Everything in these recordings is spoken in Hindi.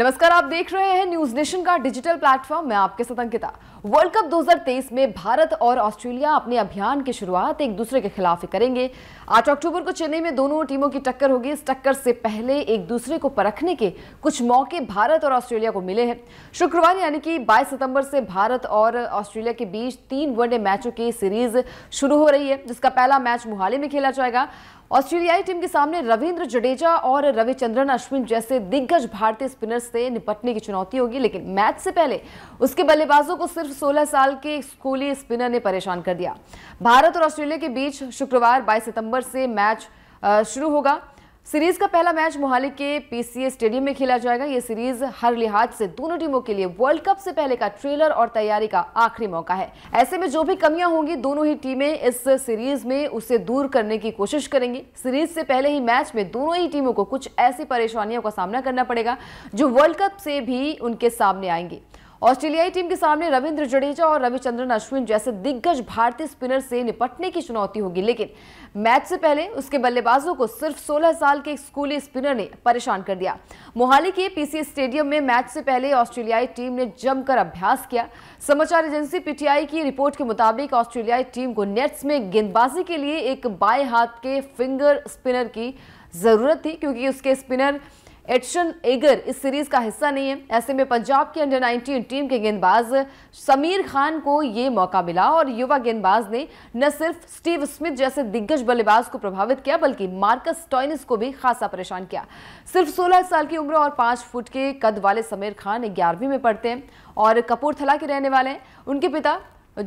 नमस्कार आप देख रहे हैं न्यूज नेशन का डिजिटल प्लेटफॉर्म मैं आपके साथ अंकिता वर्ल्ड कप 2023 में भारत और ऑस्ट्रेलिया अपने अभियान की शुरुआत एक दूसरे के खिलाफ करेंगे आठ अक्टूबर को चेन्नई में दोनों टीमों की टक्कर होगी इस टक्कर से पहले एक दूसरे को परखने के कुछ मौके भारत और ऑस्ट्रेलिया को मिले हैं शुक्रवार यानी कि 22 सितंबर से भारत और ऑस्ट्रेलिया के बीच तीन वनडे मैचों की सीरीज शुरू हो रही है जिसका पहला मैच मोहाली में खेला जाएगा ऑस्ट्रेलियाई टीम के सामने रविंद्र जडेजा और रविचंद्रन अश्विन जैसे दिग्गज भारतीय स्पिनर्स से निपटने की चुनौती होगी लेकिन मैच से पहले उसके बल्लेबाजों को सिर्फ सिर्फ 16 साल के स्कूली स्पिनर ने परेशान कर दिया भारत और ऑस्ट्रेलिया के बीच शुक्रवार 22 सितंबर से मैच शुरू होगा सीरीज का पहला मैच मोहाली के पीसीए स्टेडियम में खेला जाएगा यह सीरीज हर लिहाज से दोनों टीमों के लिए वर्ल्ड कप से पहले का ट्रेलर और तैयारी का आखिरी मौका है ऐसे में जो भी कमियां होंगी दोनों ही टीमें इस सीरीज में उसे दूर करने की कोशिश करेंगी सीरीज से पहले ही मैच में दोनों ही टीमों को कुछ ऐसी परेशानियों का सामना करना पड़ेगा जो वर्ल्ड कप से भी उनके सामने आएंगी ऑस्ट्रेलियाई टीम के सामने रविंद्र जडेजा और रविचंद्रन अश्विन जैसे दिग्गज भारतीय स्पिनर से निपटने की चुनौती होगी लेकिन मैच से पहले उसके बल्लेबाजों को सिर्फ 16 साल के एक स्कूली स्पिनर ने परेशान कर दिया मोहाली के पीसी स्टेडियम में मैच से पहले ऑस्ट्रेलियाई टीम ने जमकर अभ्यास किया समाचार एजेंसी पीटीआई की रिपोर्ट के मुताबिक ऑस्ट्रेलियाई टीम को नेट्स में गेंदबाजी के लिए एक बाएं हाथ के फिंगर स्पिनर की जरूरत थी क्योंकि उसके स्पिनर एडशन एगर इस सीरीज का हिस्सा नहीं है ऐसे में पंजाब के अंडर 19 टीम के गेंदबाज समीर खान को ये मौका मिला और युवा गेंदबाज ने न सिर्फ स्टीव स्मिथ जैसे दिग्गज बल्लेबाज को प्रभावित किया बल्कि मार्कस टॉयनिस को भी खासा परेशान किया सिर्फ 16 साल की उम्र और 5 फुट के कद वाले समीर खान ग्यारहवीं में पढ़ते हैं और कपूरथला के रहने वाले हैं उनके पिता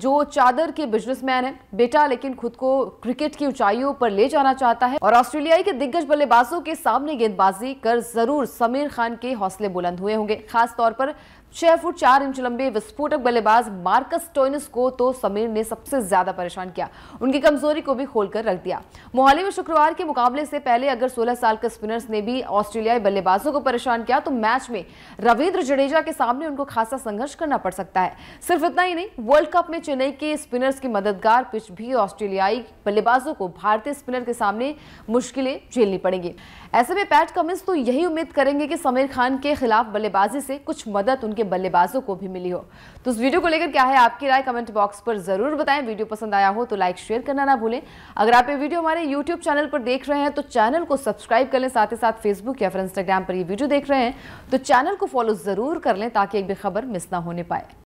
जो चादर के बिजनेसमैन है बेटा लेकिन खुद को क्रिकेट की ऊंचाइयों पर ले जाना चाहता है और ऑस्ट्रेलियाई के दिग्गज बल्लेबाजों के सामने गेंदबाजी कर जरूर समीर खान के हौसले बुलंद हुए होंगे खासतौर पर छह फुट चार इंच लंबे विस्फोटक बल्लेबाज मार्कस टोइनस को तो समीर ने सबसे ज्यादा परेशान किया उनकी कमजोरी को भी खोलकर रख दिया मोहाली में शुक्रवार के मुकाबले से पहले अगर 16 साल के स्पिनर्स ने भी ऑस्ट्रेलियाई बल्लेबाजों को परेशान किया तो मैच में रविंद्र जडेजा के सामने उनको खासा संघर्ष करना पड़ सकता है सिर्फ इतना ही नहीं वर्ल्ड कप में चेन्नई के स्पिनर्स की मददगार पिच भी ऑस्ट्रेलियाई बल्लेबाजों को भारतीय स्पिनर के सामने मुश्किलें झेलनी पड़ेंगी ऐसे में पैट कमिंस तो यही उम्मीद करेंगे कि समीर खान के खिलाफ बल्लेबाजी से कुछ मदद उनके के बल्लेबाजों को भी मिली हो तो इस वीडियो को लेकर क्या है आपकी राय कमेंट बॉक्स पर जरूर बताएं वीडियो पसंद आया हो तो लाइक शेयर करना ना भूलें अगर आप ये वीडियो हमारे यूट्यूब चैनल पर देख रहे हैं तो चैनल को सब्सक्राइब कर लें साथ ही साथ फेसबुक या फिर इंस्टाग्राम पर ये वीडियो देख रहे हैं तो चैनल को फॉलो जरूर कर लें ताकि एक भी खबर मिस ना होने पाए